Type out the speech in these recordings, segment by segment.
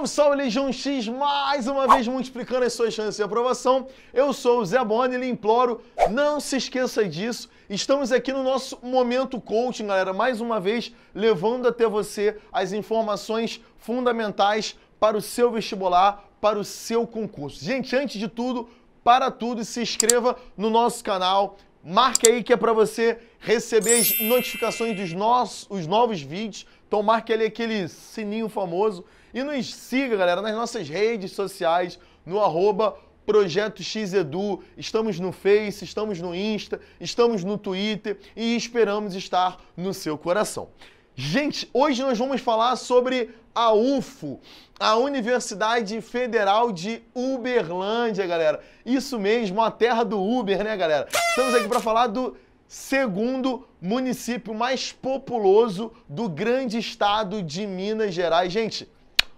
Salve, salve, Legião X! Mais uma vez multiplicando as suas chances de aprovação. Eu sou o Zé Boni e lhe imploro, não se esqueça disso. Estamos aqui no nosso Momento Coaching, galera. Mais uma vez, levando até você as informações fundamentais para o seu vestibular, para o seu concurso. Gente, antes de tudo, para tudo, se inscreva no nosso canal, Marque aí que é para você receber as notificações dos nossos os novos vídeos, então marque ali é aquele sininho famoso e nos siga, galera, nas nossas redes sociais, no arroba Projeto XEDU, estamos no Face, estamos no Insta, estamos no Twitter e esperamos estar no seu coração. Gente, hoje nós vamos falar sobre a UFO, a Universidade Federal de Uberlândia, galera. Isso mesmo, a terra do Uber, né, galera? Estamos aqui para falar do segundo município mais populoso do grande estado de Minas Gerais. Gente,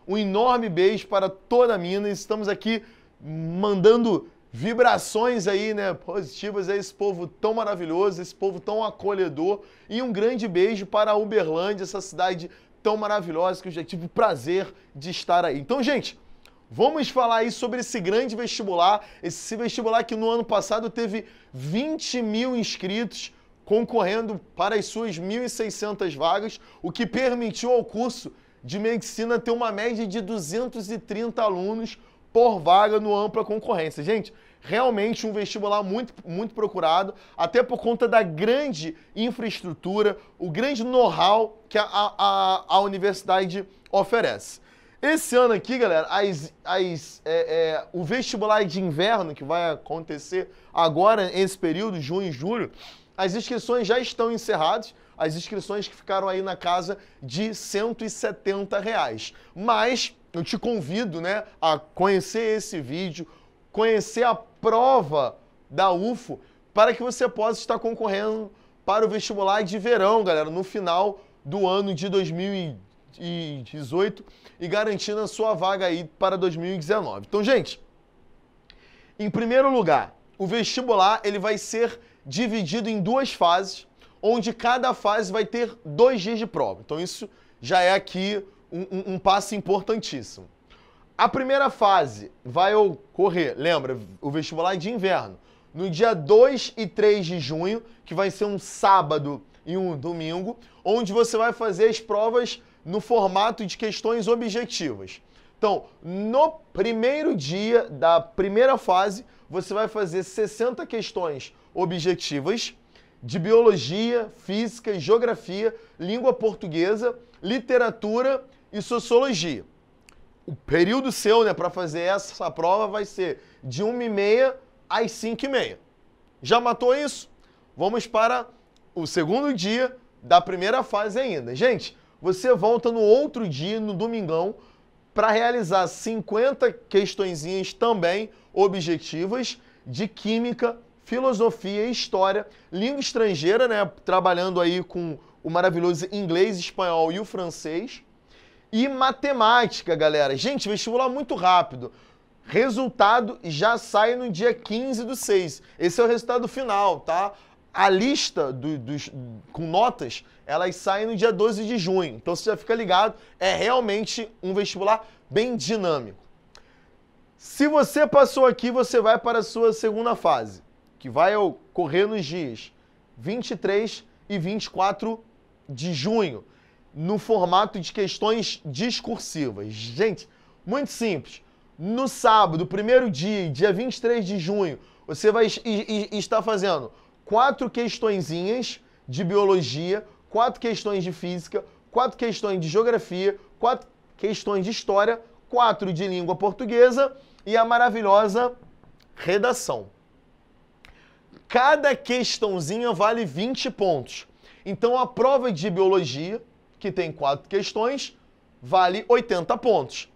um enorme beijo para toda Minas. Estamos aqui mandando vibrações aí, né, positivas a esse povo tão maravilhoso, esse povo tão acolhedor e um grande beijo para Uberlândia, essa cidade tão maravilhosa que eu já tive o prazer de estar aí. Então, gente, Vamos falar aí sobre esse grande vestibular, esse vestibular que no ano passado teve 20 mil inscritos concorrendo para as suas 1.600 vagas, o que permitiu ao curso de medicina ter uma média de 230 alunos por vaga no ampla concorrência. Gente, realmente um vestibular muito, muito procurado, até por conta da grande infraestrutura, o grande know-how que a, a, a universidade oferece. Esse ano aqui, galera, as, as, é, é, o vestibular de inverno que vai acontecer agora, nesse período, junho e julho, as inscrições já estão encerradas. As inscrições que ficaram aí na casa de 170 reais. Mas eu te convido, né, a conhecer esse vídeo, conhecer a prova da UFO, para que você possa estar concorrendo para o vestibular de verão, galera, no final do ano de 2020. 2018 e garantindo a sua vaga aí para 2019. Então, gente, em primeiro lugar, o vestibular ele vai ser dividido em duas fases, onde cada fase vai ter dois dias de prova. Então, isso já é aqui um, um passo importantíssimo. A primeira fase vai ocorrer, lembra, o vestibular é de inverno, no dia 2 e 3 de junho, que vai ser um sábado e um domingo, onde você vai fazer as provas no formato de questões objetivas. Então, no primeiro dia da primeira fase, você vai fazer 60 questões objetivas de biologia, física, geografia, língua portuguesa, literatura e sociologia. O período seu né, para fazer essa prova vai ser de 1h30 às 5h30. Já matou isso? Vamos para o segundo dia da primeira fase ainda. Gente, você volta no outro dia, no domingão, para realizar 50 questõezinhas também objetivas de química, filosofia e história, língua estrangeira, né, trabalhando aí com o maravilhoso inglês, espanhol e o francês. E matemática, galera. Gente, vestibular muito rápido. Resultado já sai no dia 15 do 6. Esse é o resultado final, tá? a lista do, dos, com notas, elas saem no dia 12 de junho. Então você já fica ligado, é realmente um vestibular bem dinâmico. Se você passou aqui, você vai para a sua segunda fase, que vai ocorrer nos dias 23 e 24 de junho, no formato de questões discursivas. Gente, muito simples. No sábado, primeiro dia, dia 23 de junho, você vai estar fazendo quatro questõezinhas de biologia, quatro questões de física, quatro questões de geografia, quatro questões de história, quatro de língua portuguesa e a maravilhosa redação. Cada questãozinha vale 20 pontos. Então a prova de biologia, que tem quatro questões, vale 80 pontos.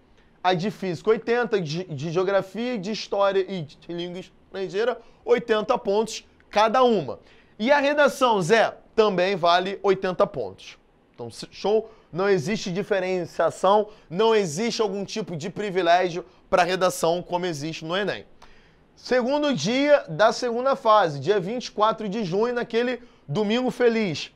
A de física 80, de, de geografia, de história e de língua estrangeira 80 pontos cada uma. E a redação, Zé, também vale 80 pontos. Então, show, não existe diferenciação, não existe algum tipo de privilégio para redação como existe no Enem. Segundo dia da segunda fase, dia 24 de junho, naquele domingo feliz.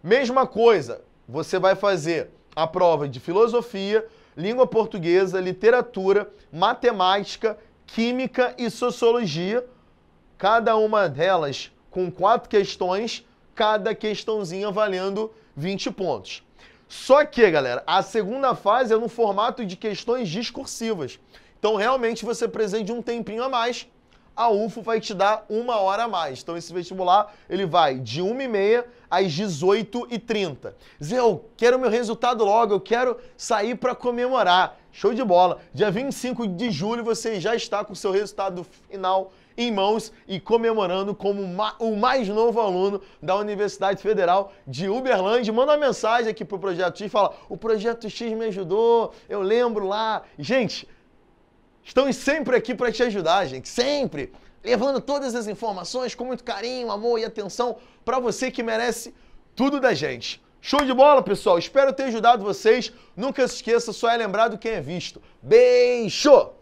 Mesma coisa, você vai fazer a prova de filosofia, língua portuguesa, literatura, matemática, química e sociologia cada uma delas com quatro questões, cada questãozinha valendo 20 pontos. Só que, galera, a segunda fase é no formato de questões discursivas. Então, realmente, você precisa de um tempinho a mais. A UFO vai te dar uma hora a mais. Então, esse vestibular, ele vai de 1h30 às 18h30. Zé, eu quero meu resultado logo, eu quero sair para comemorar. Show de bola. Dia 25 de julho, você já está com o seu resultado final em mãos e comemorando como o mais novo aluno da Universidade Federal de Uberlândia. Manda uma mensagem aqui pro Projeto X, fala, o Projeto X me ajudou, eu lembro lá. Gente, estamos sempre aqui para te ajudar, gente, sempre. Levando todas as informações com muito carinho, amor e atenção para você que merece tudo da gente. Show de bola, pessoal. Espero ter ajudado vocês. Nunca se esqueça, só é lembrado quem é visto. Beijo!